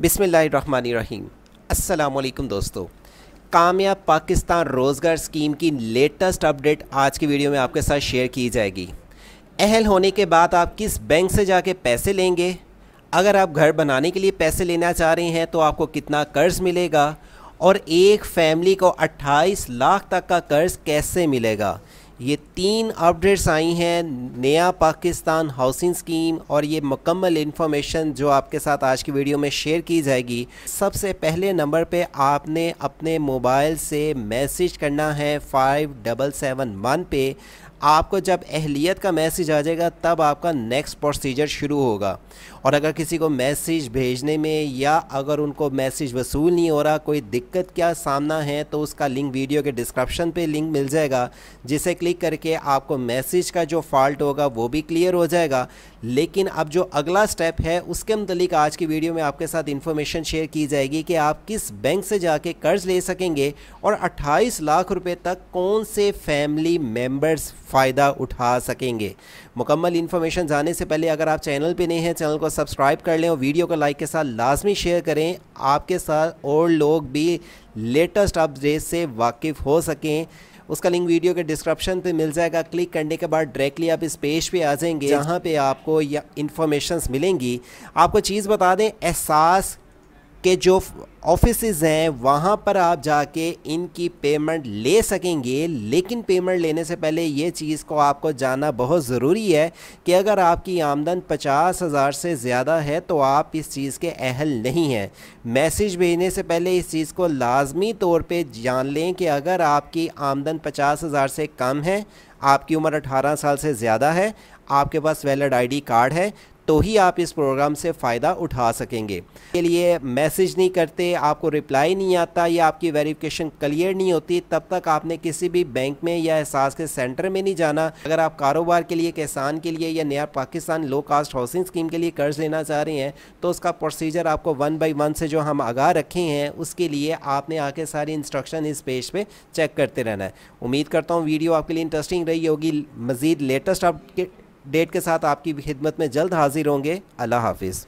बिसमीम अल्लाम दोस्तों कामयाब पाकिस्तान रोज़गार स्कीम की लेटेस्ट अपडेट आज की वीडियो में आपके साथ शेयर की जाएगी अहल होने के बाद आप किस बैंक से जाके पैसे लेंगे अगर आप घर बनाने के लिए पैसे लेना चाह रहे हैं तो आपको कितना कर्ज़ मिलेगा और एक फैमिली को 28 लाख तक का कर्ज़ कैसे मिलेगा ये तीन अपडेट्स आई हैं नया पाकिस्तान हाउसिंग स्कीम और ये मुकम्मल इन्फॉर्मेशन जो आपके साथ आज की वीडियो में शेयर की जाएगी सबसे पहले नंबर पे आपने अपने मोबाइल से मैसेज करना है फाइव डबल सेवन वन पे आपको जब अहलियत का मैसेज आ जाएगा तब आपका नेक्स्ट प्रोसीजर शुरू होगा और अगर किसी को मैसेज भेजने में या अगर उनको मैसेज वसूल नहीं हो रहा कोई दिक्कत क्या सामना है तो उसका लिंक वीडियो के डिस्क्रिप्शन पे लिंक मिल जाएगा जिसे क्लिक क्लिक करके आपको मैसेज का जो फॉल्ट होगा वो भी क्लियर हो जाएगा लेकिन अब जो अगला स्टेप है उसके मतलब आज की वीडियो में आपके साथ इन्फॉर्मेशन शेयर की जाएगी कि आप किस बैंक से जाके कर्ज ले सकेंगे और 28 लाख रुपए तक कौन से फैमिली मेंबर्स फ़ायदा उठा सकेंगे मुकम्मल इन्फॉर्मेशन जाने से पहले अगर आप चैनल पे नहीं हैं चैनल को सब्सक्राइब कर लें और वीडियो को लाइक के साथ लाजमी शेयर करें आपके साथ और लोग भी लेटेस्ट अपडेट से वाकिफ़ हो सकें उसका लिंक वीडियो के डिस्क्रिप्शन पे मिल जाएगा क्लिक करने के बाद डायरेक्टली आप इस पेज पे आ जाएंगे जहाँ पे आपको इन्फॉर्मेशन मिलेंगी आपको चीज़ बता दें एहसास के जो ऑफिस हैं वहाँ पर आप जाके इनकी पेमेंट ले सकेंगे लेकिन पेमेंट लेने से पहले ये चीज़ को आपको जानना बहुत ज़रूरी है कि अगर आपकी आमदन पचास हज़ार से ज़्यादा है तो आप इस चीज़ के अहल नहीं हैं मैसेज भेजने से पहले इस चीज़ को लाजमी तौर पे जान लें कि अगर आपकी आमदन पचास हज़ार से कम है आपकी उम्र अठारह साल से ज़्यादा है आपके पास वैलड आईडी कार्ड है तो ही आप इस प्रोग्राम से फ़ायदा उठा सकेंगे के लिए मैसेज नहीं करते आपको रिप्लाई नहीं आता या आपकी वेरिफिकेशन क्लियर नहीं होती तब तक आपने किसी भी बैंक में या एहसास के सेंटर में नहीं जाना अगर आप कारोबार के लिए किसान के लिए या नया Pakistan low cost housing scheme के लिए कर्ज लेना चाह रहे हैं तो उसका प्रोसीजर आपको वन बाई वन से जो हम आगा रखे हैं उसके लिए आपने आके सारी इंस्ट्रक्शन इस पेज पे चेक करते रहना है उम्मीद करता हूँ वीडियो आपके लिए इंटरेस्टिंग रही होगी मज़ीद लेटेस्ट अपडेट डेट के साथ आपकी खिदमत में जल्द हाजिर होंगे अल्लाह हाफिज़